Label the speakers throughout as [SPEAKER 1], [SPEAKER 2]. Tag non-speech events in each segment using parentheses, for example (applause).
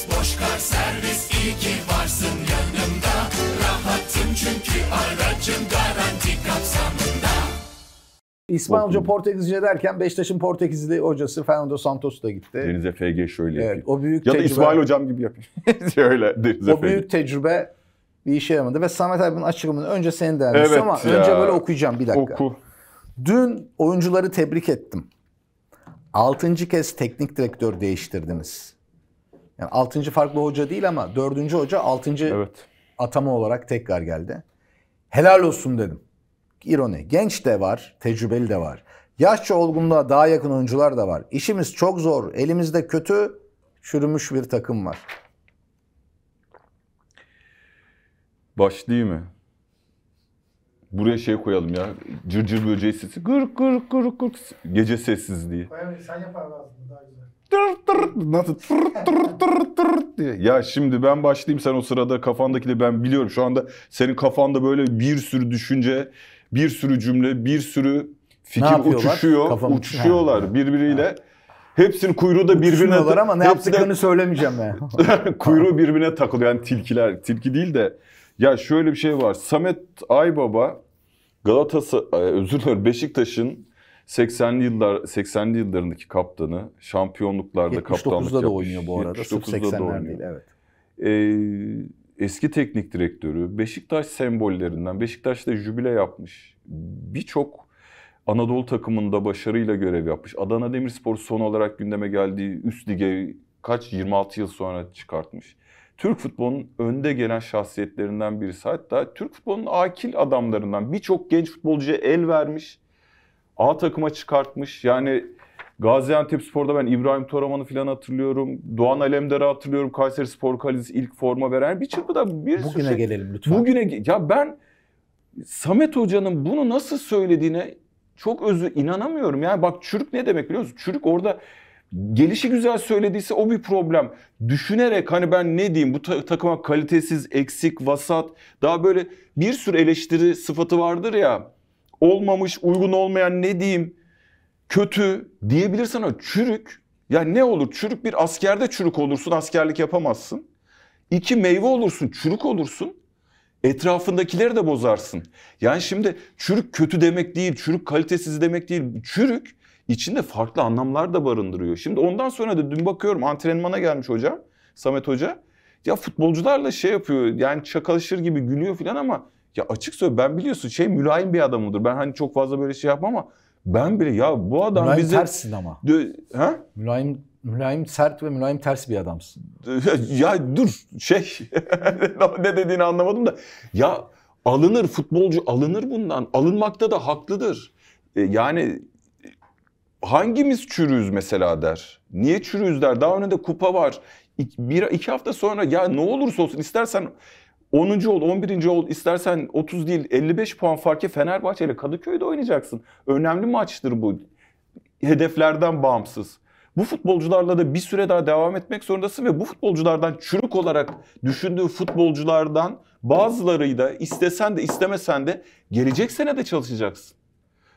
[SPEAKER 1] servis, Boşkar servis. İyi ki varsın yanımda. Rahatım çünkü aracım garanti kapsamında. İspanyolca, Portekizce derken Beşiktaş'ın Portekizli hocası Fernando Santos da gitti. Deniz
[SPEAKER 2] FG şöyle evet, o büyük Ya tecrübe, da İsmail Hocam gibi yapayım. (laughs) Şöyle Deniz O büyük
[SPEAKER 1] tecrübe bir işe yaramadı. Ve Samet abinin açıklamını önce senin dermişsin evet ama ya. önce böyle okuyacağım bir dakika. Oku. Dün oyuncuları tebrik ettim. Altıncı kez teknik direktör değiştirdiniz. Yani 6. farklı hoca değil ama 4. hoca 6. Evet. atama olarak tekrar geldi. Helal olsun dedim. İroni. Genç de var, tecrübeli de var. Yaşça olgunluğa daha yakın oyuncular da var. İşimiz çok zor. Elimizde kötü, çürümüş bir takım var.
[SPEAKER 2] Başlayayım mı? Buraya şey koyalım ya. Cırcır cır böceği sesi. Gırk gırk gırk gırk. Gece sessizliği. Koyabilir. Sen yapar lazım. Daha güzel tır nasıl Ya şimdi ben başlayayım sen o sırada kafandakini ben biliyorum. Şu anda senin kafanda böyle bir sürü düşünce, bir sürü cümle, bir sürü fikir uçuşuyor. Kafam... Uçuşuyorlar ha. birbiriyle. Hepsinin kuyruğu da birbirine var ama ne yaptıklarını
[SPEAKER 1] söylemeyeceğim ben.
[SPEAKER 2] Yani. (laughs) kuyruğu birbirine takılıyor yani tilkiler. Tilki değil de ya şöyle bir şey var. Samet Aybaba Galatasaray özür dilerim Beşiktaş'ın 80'li yıllar 80'li yıllarındaki kaptanı şampiyonluklarda kaptanlık yapmış. da oynuyor bu arada. 79'da da oynuyor. Değil, evet. Ee, eski teknik direktörü Beşiktaş sembollerinden Beşiktaş'ta jübile yapmış. Birçok Anadolu takımında başarıyla görev yapmış. Adana Demirspor son olarak gündeme geldiği üst lige kaç 26 yıl sonra çıkartmış. Türk futbolunun önde gelen şahsiyetlerinden birisi. Hatta Türk futbolunun akil adamlarından birçok genç futbolcuya el vermiş A takıma çıkartmış. Yani Gaziantep Spor'da ben İbrahim Toraman'ı falan hatırlıyorum. Doğan Alemdar'ı hatırlıyorum. Kayseri Spor Kalesi ilk forma veren. Bir çırpıda bir Bugüne şey, gelelim lütfen. Bugüne ya ben Samet Hoca'nın bunu nasıl söylediğine çok özü inanamıyorum. Yani bak çürük ne demek biliyor musun? Çürük orada gelişi güzel söylediyse o bir problem. Düşünerek hani ben ne diyeyim bu ta- takıma kalitesiz, eksik, vasat daha böyle bir sürü eleştiri sıfatı vardır ya olmamış, uygun olmayan ne diyeyim, kötü diyebilirsen o çürük. Ya yani ne olur? Çürük bir askerde çürük olursun, askerlik yapamazsın. İki meyve olursun, çürük olursun. Etrafındakileri de bozarsın. Yani şimdi çürük kötü demek değil, çürük kalitesiz demek değil. Çürük içinde farklı anlamlar da barındırıyor. Şimdi ondan sonra da dün bakıyorum antrenmana gelmiş hocam, Samet Hoca. Ya futbolcularla şey yapıyor yani çakalışır gibi gülüyor falan ama ya açık söyle ben biliyorsun şey mülayim bir adamımdır. Ben hani çok fazla böyle şey yapmam ama ben bile ya bu adam mülayim bize... tersin ama. Dö... Ha? Mülayim, mülayim sert ve mülayim ters bir adamsın. (laughs) ya dur şey (laughs) ne dediğini anlamadım da. Ya alınır futbolcu alınır bundan. Alınmakta da haklıdır. E, yani hangimiz çürüyüz mesela der. Niye çürüyüz der. Daha önünde kupa var. İki, bir, iki hafta sonra ya ne olursa olsun istersen 10. ol, 11. ol, istersen 30 değil 55 puan farkı Fenerbahçe ile Kadıköy'de oynayacaksın. Önemli maçtır bu. Hedeflerden bağımsız. Bu futbolcularla da bir süre daha devam etmek zorundasın ve bu futbolculardan çürük olarak düşündüğü futbolculardan bazıları da istesen de istemesen de gelecek sene de çalışacaksın.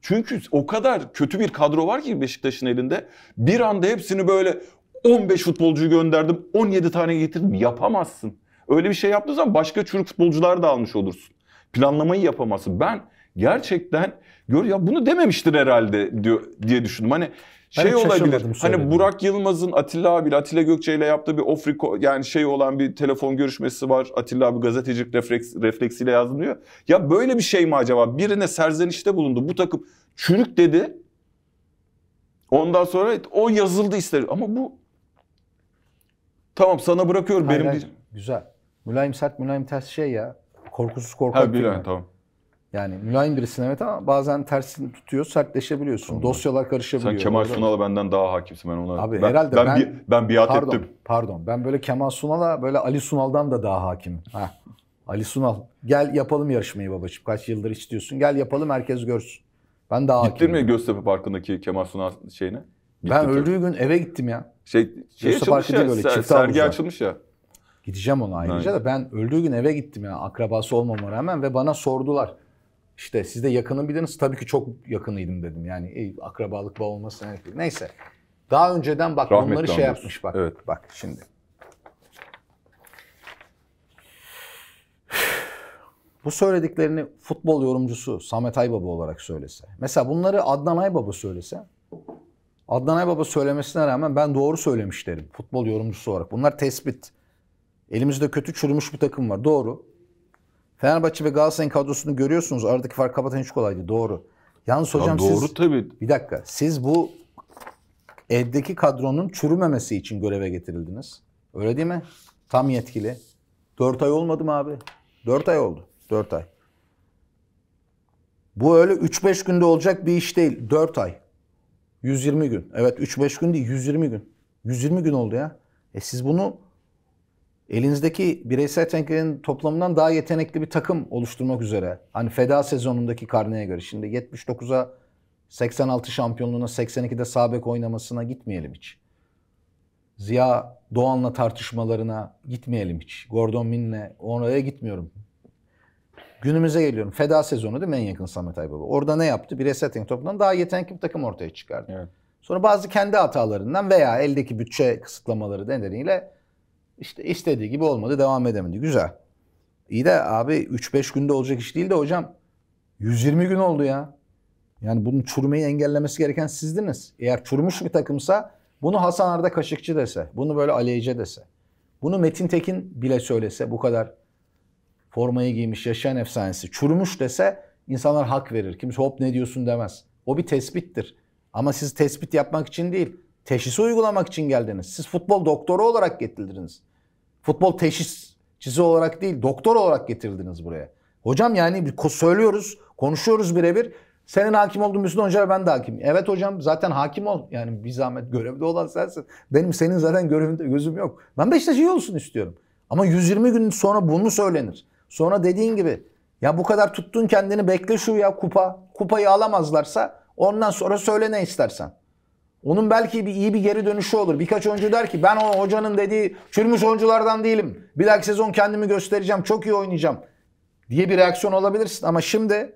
[SPEAKER 2] Çünkü o kadar kötü bir kadro var ki Beşiktaş'ın elinde. Bir anda hepsini böyle 15 futbolcuyu gönderdim, 17 tane getirdim. Yapamazsın. Öyle bir şey yaptığın zaman başka çürük futbolcular da almış olursun. Planlamayı yapamazsın. Ben gerçekten gör ya bunu dememiştir herhalde diyor diye düşündüm. Hani şey olabilir. Hani Burak Yılmaz'ın Atilla Abi, Atilla Gökçe ile yaptığı bir ofriko yani şey olan bir telefon görüşmesi var. Atilla abi gazetecilik refleks, refleksiyle yazdım diyor. Ya böyle bir şey mi acaba? Birine serzenişte bulundu. Bu takım çürük dedi. Ondan sonra o yazıldı ister. Ama bu
[SPEAKER 1] tamam sana bırakıyorum hayır, benim hayır. Güzel. Mülayim sert, mülayim ters şey ya. Korkusuz korkak. Ha mülayim tamam. Yani mülayim birisin evet ama bazen tersini tutuyor, sertleşebiliyorsun. Tamam. Dosyalar karışabiliyor. Sen Kemal Sunal'a
[SPEAKER 2] benden daha hakimsin ben ona. Abi ben, herhalde ben, ben, bi, ben biat pardon, ettim.
[SPEAKER 1] Pardon ben böyle Kemal Sunal'a böyle Ali Sunal'dan da daha hakim. Heh. Ali Sunal gel yapalım yarışmayı babacığım. Kaç yıldır istiyorsun gel yapalım herkes görsün. Ben daha Gittin mi
[SPEAKER 2] Göztepe Parkı'ndaki Kemal Sunal şeyine?
[SPEAKER 1] Gittim ben öldüğü gün eve gittim ya. Şey, şey Göztepe Parkı değil böyle. Ser, sergi açılmış ya. Gideceğim ona ayrıca Aynen. da ben öldüğü gün eve gittim yani akrabası olmama rağmen ve bana sordular. İşte siz de yakının biliriz. Tabii ki çok yakınıydım dedim. Yani e, akrabalık bağ olması önemli. Neyse. Daha önceden bak Rahmetli bunları şey yapmış bak. Evet. Bak şimdi. Bu söylediklerini futbol yorumcusu Samet Aybaba olarak söylese. Mesela bunları Adnan Aybaba söylese. Adnan Aybaba söylemesine rağmen ben doğru söylemiş derim futbol yorumcusu olarak. Bunlar tespit. Elimizde kötü çürümüş bir takım var. Doğru. Fenerbahçe ve Galatasaray'ın kadrosunu görüyorsunuz. Aradaki fark kapatan hiç kolaydı. Doğru. Yalnız hocam ya doğru, siz... tabii. Bir dakika. Siz bu eldeki kadronun çürümemesi için göreve getirildiniz. Öyle değil mi? Tam yetkili. Dört ay olmadı mı abi? Dört ay oldu. Dört ay. Bu öyle 3-5 günde olacak bir iş değil. 4 ay. 120 gün. Evet 3-5 gün değil 120 gün. 120 gün oldu ya. E siz bunu elinizdeki bireysel yeteneklerin toplamından daha yetenekli bir takım oluşturmak üzere. Hani feda sezonundaki karneye göre. Şimdi 79'a 86 şampiyonluğuna 82'de sabek oynamasına gitmeyelim hiç. Ziya Doğan'la tartışmalarına gitmeyelim hiç. Gordon Min'le oraya gitmiyorum. Günümüze geliyorum. Feda sezonu değil mi en yakın Samet Aybaba? Orada ne yaptı? Bireysel yetenek toplamından daha yetenekli bir takım ortaya çıkardı. Evet. Sonra bazı kendi hatalarından veya eldeki bütçe kısıtlamaları nedeniyle işte istediği gibi olmadı, devam edemedi. Güzel. İyi de abi 3-5 günde olacak iş değil de hocam 120 gün oldu ya. Yani bunun çürümeyi engellemesi gereken sizdiniz. Eğer çürümüş bir takımsa bunu Hasan Arda Kaşıkçı dese, bunu böyle Ali Ece dese, bunu Metin Tekin bile söylese bu kadar formayı giymiş yaşayan efsanesi çürümüş dese insanlar hak verir. Kimse hop ne diyorsun demez. O bir tespittir. Ama siz tespit yapmak için değil. Teşhisi uygulamak için geldiniz. Siz futbol doktoru olarak getirdiniz. Futbol teşhisçisi olarak değil, doktor olarak getirdiniz buraya. Hocam yani söylüyoruz, konuşuyoruz birebir. Senin hakim olduğun Müslüm Hoca'ya ben de hakim. Evet hocam zaten hakim ol. Yani bir zahmet görevde olan sensin. Benim senin zaten görevinde gözüm yok. Ben Beşiktaş iyi olsun istiyorum. Ama 120 gün sonra bunu söylenir. Sonra dediğin gibi ya bu kadar tuttun kendini bekle şu ya kupa. Kupayı alamazlarsa ondan sonra söyle ne istersen. Onun belki bir iyi bir geri dönüşü olur. Birkaç oyuncu der ki ben o hocanın dediği çürümüş oyunculardan değilim. Bir dahaki sezon kendimi göstereceğim. Çok iyi oynayacağım. Diye bir reaksiyon olabilirsin. Ama şimdi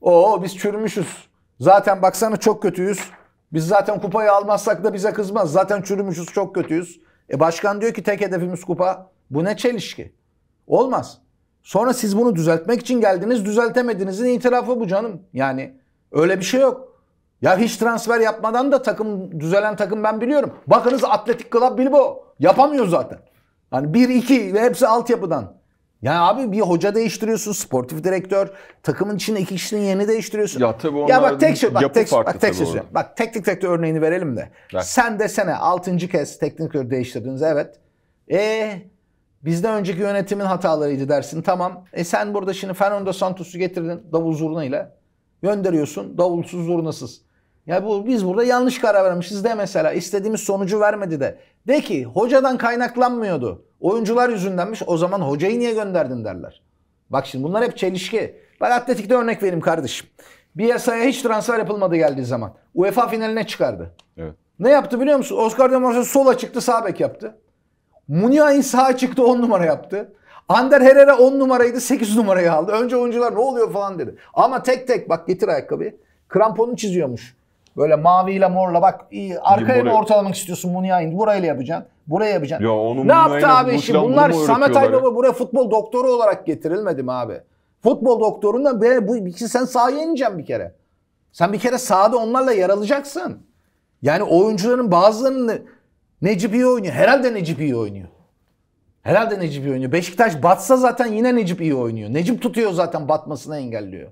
[SPEAKER 1] o biz çürümüşüz. Zaten baksana çok kötüyüz. Biz zaten kupayı almazsak da bize kızmaz. Zaten çürümüşüz çok kötüyüz. E başkan diyor ki tek hedefimiz kupa. Bu ne çelişki? Olmaz. Sonra siz bunu düzeltmek için geldiniz. Düzeltemediğinizin itirafı bu canım. Yani öyle bir şey yok. Ya hiç transfer yapmadan da takım düzelen takım ben biliyorum. Bakınız Atletik Club Bilbao yapamıyor zaten. Hani 1 2 ve hepsi altyapıdan. Yani abi bir hoca değiştiriyorsun, sportif direktör, takımın içinde iki kişinin yeni değiştiriyorsun. Ya tabii Ya bak tek şey bak tek bak tek şey Bak teknik direktör örneğini verelim de. Evet. Sen desene 6. kez teknik direktör değiştirdiniz evet. E bizden önceki yönetimin hatalarıydı dersin tamam. E sen burada şimdi Fernando Santos'u getirdin davul zurna ile. Gönderiyorsun davulsuz zurnasız. Ya bu, biz burada yanlış karar vermişiz de mesela istediğimiz sonucu vermedi de. De ki hocadan kaynaklanmıyordu. Oyuncular yüzündenmiş o zaman hocayı niye gönderdin derler. Bak şimdi bunlar hep çelişki. Ben atletikte örnek vereyim kardeşim. Bir yasaya hiç transfer yapılmadı geldiği zaman. UEFA finaline çıkardı. Evet. Ne yaptı biliyor musun? Oscar de Morsa sola çıktı sağ bek yaptı. Muniain sağa çıktı 10 numara yaptı. Ander Herrera 10 numaraydı 8 numarayı aldı. Önce oyuncular ne oluyor falan dedi. Ama tek tek bak getir ayakkabıyı. Kramponu çiziyormuş. Böyle maviyle morla bak iyi, arkaya mı ortalamak istiyorsun bunu ya indi burayla yapacaksın. Buraya yapacaksın. Ya onun ne yaptı abi işi? Bunlar Samet Aybaba buraya futbol doktoru olarak getirilmedi mi abi? Futbol doktorundan be, bu ikisi sen sahaya ineceksin bir kere. Sen bir kere sahada onlarla yer Yani oyuncuların bazılarının Necip iyi oynuyor. Herhalde Necip iyi oynuyor. Herhalde Necip iyi oynuyor. Beşiktaş batsa zaten yine Necip iyi oynuyor. Necip tutuyor zaten batmasını engelliyor.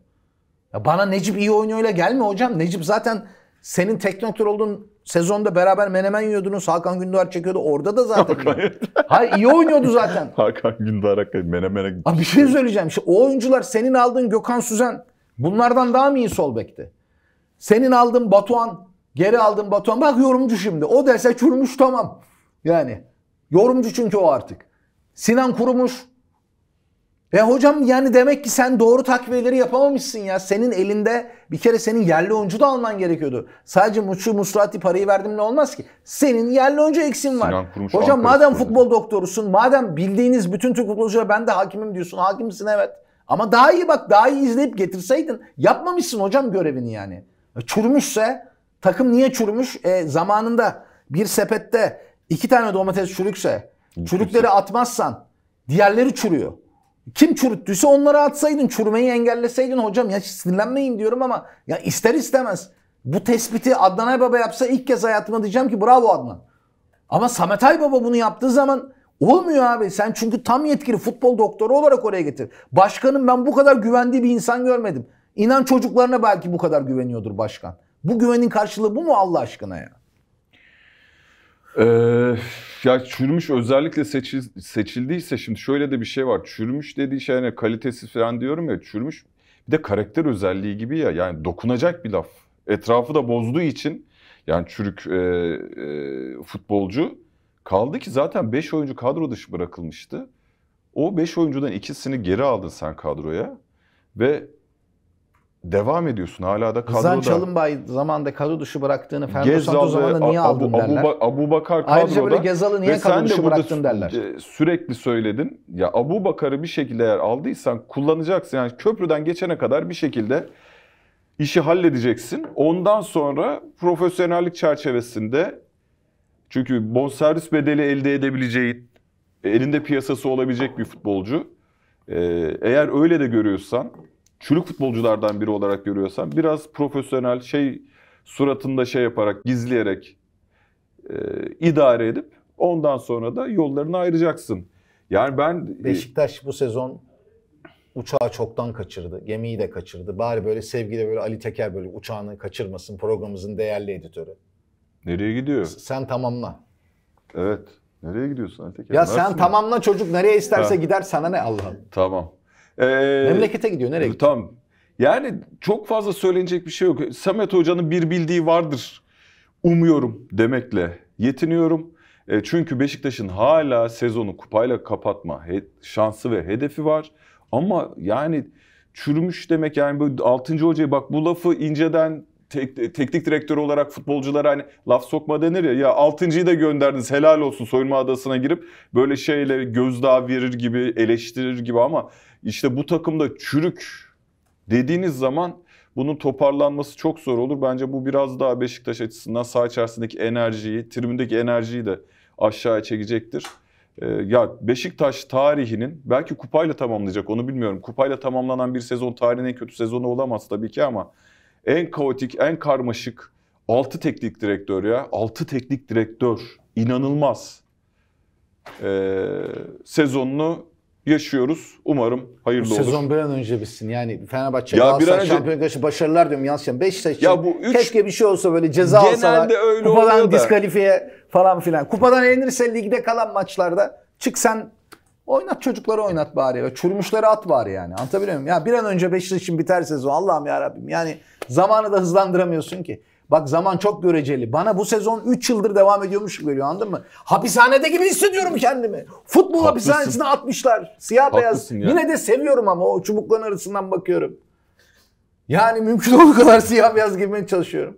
[SPEAKER 1] Ya bana Necip iyi oynuyor ile gelme hocam. Necip zaten senin teknoktor olduğun sezonda beraber menemen yiyordunuz. Hakan Gündoğar çekiyordu. Orada da zaten. Hakan. Hayır iyi oynuyordu zaten.
[SPEAKER 2] (laughs) Hakan Gündoğar hakikaten menemene gitti. Abi
[SPEAKER 1] bir şey söyleyeceğim. Şimdi o oyuncular senin aldığın Gökhan Süzen bunlardan daha mı iyi sol bekti? Senin aldığın Batuhan, geri aldığın Batuhan. Bak yorumcu şimdi. O derse çürümüş tamam. Yani yorumcu çünkü o artık. Sinan Kurumuş ve hocam yani demek ki sen doğru takviyeleri yapamamışsın ya. Senin elinde bir kere senin yerli oyuncu da alman gerekiyordu. Sadece Muçu Musrati parayı verdim ne olmaz ki. Senin yerli oyuncu eksin var. Kurmuş, hocam madem kurmuş. futbol doktorusun, madem bildiğiniz bütün Türk futbolculara ben de hakimim diyorsun. Hakimsin evet. Ama daha iyi bak daha iyi izleyip getirseydin. Yapmamışsın hocam görevini yani. E, çürümüşse takım niye çürümüş? E, zamanında bir sepette iki tane domates çürükse, çürükleri atmazsan diğerleri çürüyor. Kim çürüttüyse onlara atsaydın, çürümeyi engelleseydin hocam ya sinirlenmeyin diyorum ama ya ister istemez. Bu tespiti Adnan Aybaba yapsa ilk kez hayatıma diyeceğim ki bravo Adnan. Ama Samet Aybaba bunu yaptığı zaman olmuyor abi. Sen çünkü tam yetkili futbol doktoru olarak oraya getir. Başkanım ben bu kadar güvendiği bir insan görmedim. İnan çocuklarına belki bu kadar güveniyordur başkan. Bu güvenin karşılığı bu mu Allah aşkına ya?
[SPEAKER 2] Eee ya çürümüş özellikle seçil, seçildiyse şimdi şöyle de bir şey var. Çürümüş dediği şey hani kalitesi falan diyorum ya. Çürümüş bir de karakter özelliği gibi ya. Yani dokunacak bir laf. Etrafı da bozduğu için yani çürük e, e, futbolcu kaldı ki zaten 5 oyuncu kadro dışı bırakılmıştı. O 5 oyuncudan ikisini geri aldın sen kadroya ve devam ediyorsun. Hala da kadroda. Rızan
[SPEAKER 1] Çalınbay zamanında kadro dışı bıraktığını Fernando Santos zamanında niye Abu, aldın derler. Abu, ba Abu
[SPEAKER 2] Bakar kadroda. Ayrıca böyle Gezal'ı niye kadro dışı de bıraktın derler. E, sürekli söyledin. Ya Abu Bakar'ı bir şekilde eğer aldıysan kullanacaksın. Yani köprüden geçene kadar bir şekilde işi halledeceksin. Ondan sonra profesyonellik çerçevesinde çünkü bonservis bedeli elde edebileceği, elinde piyasası olabilecek bir futbolcu. Ee, eğer öyle de görüyorsan çürük futbolculardan biri olarak görüyorsan biraz profesyonel şey suratında şey yaparak gizleyerek e, idare edip ondan sonra da
[SPEAKER 1] yollarını ayıracaksın. Yani ben e, Beşiktaş bu sezon uçağı çoktan kaçırdı. Gemiyi de kaçırdı. Bari böyle sevgili böyle Ali Teker böyle uçağını kaçırmasın programımızın değerli editörü.
[SPEAKER 2] Nereye gidiyor?
[SPEAKER 1] Sen tamamla.
[SPEAKER 2] Evet. Nereye gidiyorsun Ali Teker? Ya Varsın sen mı? tamamla
[SPEAKER 1] çocuk nereye isterse ha. gider sana ne Allah'ım.
[SPEAKER 2] Tamam. Ee, Memlekete gidiyor nereye gidiyor? Tamam. Yani çok fazla söylenecek bir şey yok. Samet Hoca'nın bir bildiği vardır. Umuyorum demekle yetiniyorum. E, çünkü Beşiktaş'ın hala sezonu kupayla kapatma şansı ve hedefi var. Ama yani çürümüş demek yani bu 6. hocaya bak bu lafı inceden tek, teknik direktör olarak futbolculara hani laf sokma denir ya. Ya 6.yı da gönderdiniz helal olsun soyunma adasına girip böyle şeyle gözdağı verir gibi eleştirir gibi ama işte bu takımda çürük dediğiniz zaman bunun toparlanması çok zor olur. Bence bu biraz daha Beşiktaş açısından sağ içerisindeki enerjiyi, tribündeki enerjiyi de aşağıya çekecektir. Ee, ya Beşiktaş tarihinin belki kupayla tamamlayacak onu bilmiyorum. Kupayla tamamlanan bir sezon tarihinin en kötü sezonu olamaz tabii ki ama en kaotik, en karmaşık 6 teknik direktör ya. 6 teknik direktör. İnanılmaz. Ee, sezonunu yaşıyoruz. Umarım hayırlı sezon olur. Sezon
[SPEAKER 1] bir an önce bitsin. Yani Fenerbahçe ya Galatasaray önce... şampiyonluk başarılar diyorum. Yansıyan Beşiktaş için ya bu üç... keşke bir şey olsa böyle ceza Genelde alsalar. Öyle kupadan diskalifiye falan filan. Kupadan elenirse ligde kalan maçlarda çık sen Oynat çocukları oynat bari. Çürümüşleri at bari yani. Anlatabiliyor muyum? Ya bir an önce yıl için biter sezon. Allah'ım ya Rabbim. Yani zamanı da hızlandıramıyorsun ki. Bak zaman çok göreceli. Bana bu sezon 3 yıldır devam ediyormuş gibi geliyor anladın mı? Hapishanede gibi hissediyorum kendimi. Futbol Haklısın. hapishanesine atmışlar. Siyah Haklısın beyaz. Ya. Yine de seviyorum ama o çubukların arasından bakıyorum. Yani mümkün olduğu kadar siyah beyaz giymeye çalışıyorum.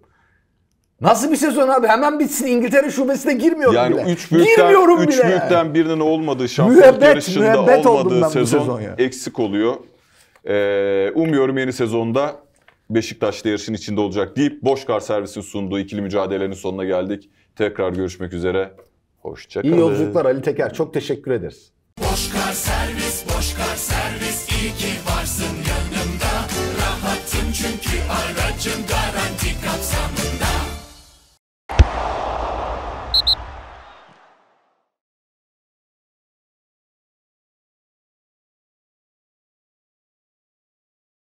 [SPEAKER 1] Nasıl bir sezon abi? Hemen bitsin. İngiltere şubesine girmiyorum yani bile. Üç büyükten, girmiyorum üç bile. Üç büyükten yani.
[SPEAKER 2] birinin olmadığı şampiyonluk müebbet, yarışında müebbet olmadığı sezon, sezon ya. eksik oluyor. Ee, umuyorum yeni sezonda Beşiktaş'ta yarışın içinde olacak deyip Boşkar Servis'in sunduğu ikili mücadelenin sonuna geldik. Tekrar görüşmek üzere. Hoşçakalın. İyi yolculuklar Ali
[SPEAKER 1] Teker. Çok teşekkür ederiz.
[SPEAKER 2] Boşkar Servis, Boşkar Servis iyi ki varsın yanımda. Rahatım çünkü aracım garaj.